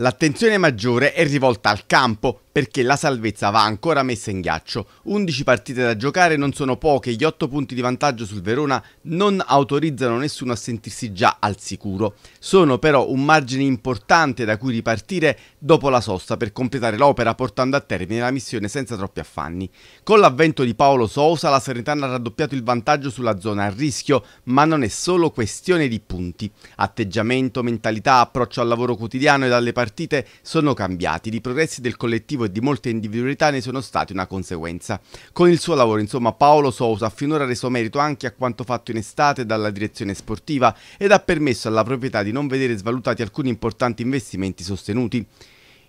L'attenzione maggiore è rivolta al campo, perché la salvezza va ancora messa in ghiaccio. 11 partite da giocare non sono poche, gli 8 punti di vantaggio sul Verona non autorizzano nessuno a sentirsi già al sicuro. Sono però un margine importante da cui ripartire dopo la sosta per completare l'opera portando a termine la missione senza troppi affanni. Con l'avvento di Paolo Sousa la Serenitana ha raddoppiato il vantaggio sulla zona a rischio, ma non è solo questione di punti. Atteggiamento, mentalità, approccio al lavoro quotidiano e alle partite sono cambiati. I progressi del collettivo e di molte individualità ne sono stati una conseguenza. Con il suo lavoro, insomma, Paolo Sousa ha finora reso merito anche a quanto fatto in estate dalla direzione sportiva ed ha permesso alla proprietà di non vedere svalutati alcuni importanti investimenti sostenuti.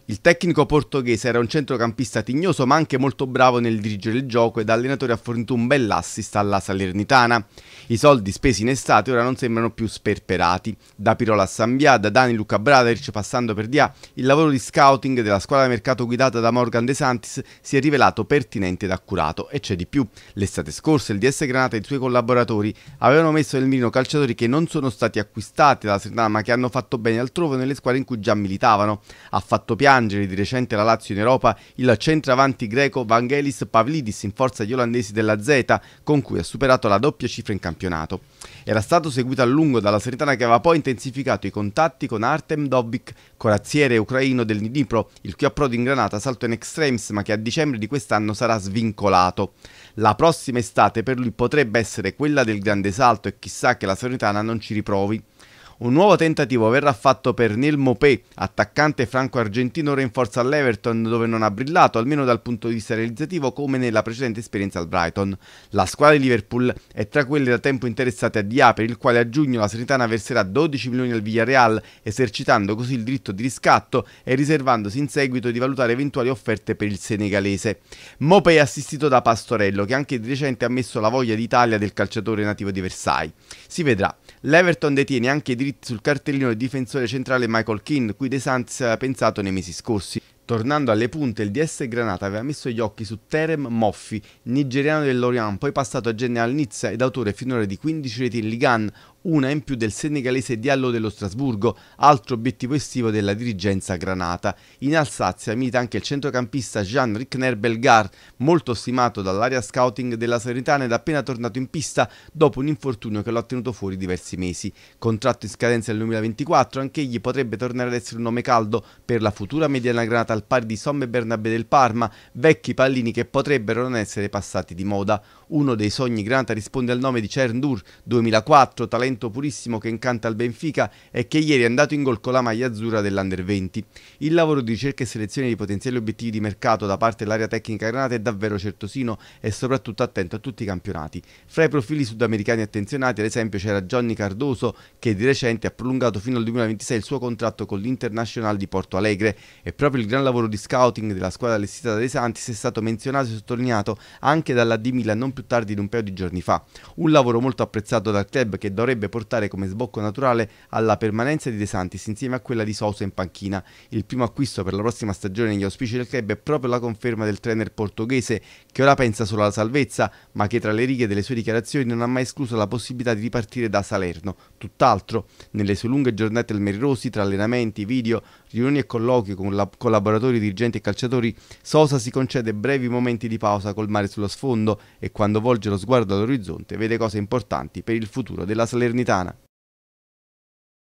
Il tecnico portoghese era un centrocampista tignoso ma anche molto bravo nel dirigere il gioco e da allenatore ha fornito un bell'assist alla Salernitana. I soldi spesi in estate ora non sembrano più sperperati. Da Pirola a Sambia, da Dani Luca Braderic passando per Dia, il lavoro di scouting della squadra di mercato guidata da Morgan De Santis si è rivelato pertinente ed accurato e c'è di più. L'estate scorsa il DS Granata e i suoi collaboratori avevano messo nel mirino calciatori che non sono stati acquistati dalla Salernitana ma che hanno fatto bene altrove nelle squadre in cui già militavano. Ha fatto piano piangere di recente la Lazio in Europa il centravanti greco Vangelis Pavlidis in forza agli olandesi della Z, con cui ha superato la doppia cifra in campionato. Era stato seguito a lungo dalla Seritana che aveva poi intensificato i contatti con Artem Dobbik, corazziere ucraino del Dnipro, il cui approdo in Granata salto in extremis ma che a dicembre di quest'anno sarà svincolato. La prossima estate per lui potrebbe essere quella del grande salto e chissà che la Seritana non ci riprovi. Un nuovo tentativo verrà fatto per Neil Mopé, attaccante franco-argentino rinforza all'Everton dove non ha brillato, almeno dal punto di vista realizzativo come nella precedente esperienza al Brighton. La squadra di Liverpool è tra quelle da tempo interessate a Dia, per il quale a giugno la Seritana verserà 12 milioni al Villarreal, esercitando così il diritto di riscatto e riservandosi in seguito di valutare eventuali offerte per il senegalese. Mopé è assistito da Pastorello, che anche di recente ha messo la voglia d'Italia del calciatore nativo di Versailles. Si vedrà. L'Everton detiene anche i diritti iscritto sul cartellino del difensore centrale Michael Keane, cui De Santis aveva pensato nei mesi scorsi. Tornando alle punte, il DS Granata aveva messo gli occhi su Terem Moffi, nigeriano del Lorient, poi passato a General Nizza ed autore finora di 15 reti in Ligan, una in più del senegalese Diallo dello Strasburgo, altro obiettivo estivo della dirigenza granata. In Alsazia milita anche il centrocampista Jean-Rickner Belgar, molto stimato dall'area scouting della Serenitana ed appena tornato in pista dopo un infortunio che lo ha tenuto fuori diversi mesi. Contratto in scadenza nel 2024, anch'egli potrebbe tornare ad essere un nome caldo per la futura mediana granata al pari di Somme Bernabé del Parma, vecchi pallini che potrebbero non essere passati di moda. Uno dei sogni granata risponde al nome di Cerndur, 2004, talento talento purissimo che incanta il Benfica e che ieri è andato in gol con la maglia azzurra dell'Under 20. Il lavoro di ricerca e selezione di potenziali obiettivi di mercato da parte dell'area tecnica granata è davvero certosino e soprattutto attento a tutti i campionati. Fra i profili sudamericani attenzionati, ad esempio, c'era Johnny Cardoso che di recente ha prolungato fino al 2026 il suo contratto con l'International di Porto Alegre e proprio il gran lavoro di scouting della squadra allestita da De Santis è stato menzionato e sottolineato anche dalla D Milan non più tardi di un paio di giorni fa. Un lavoro molto apprezzato dal club che dovrebbe potrebbe portare come sbocco naturale alla permanenza di De Santis insieme a quella di Sosa in panchina. Il primo acquisto per la prossima stagione negli auspici del club è proprio la conferma del trainer portoghese che ora pensa solo alla salvezza, ma che tra le righe delle sue dichiarazioni non ha mai escluso la possibilità di ripartire da Salerno. Tutt'altro, nelle sue lunghe giornate al Merirosi, tra allenamenti, video, riunioni e colloqui con collaboratori, dirigenti e calciatori, Sosa si concede brevi momenti di pausa col mare sullo sfondo e quando volge lo sguardo all'orizzonte vede cose importanti per il futuro della Salerno salernitana.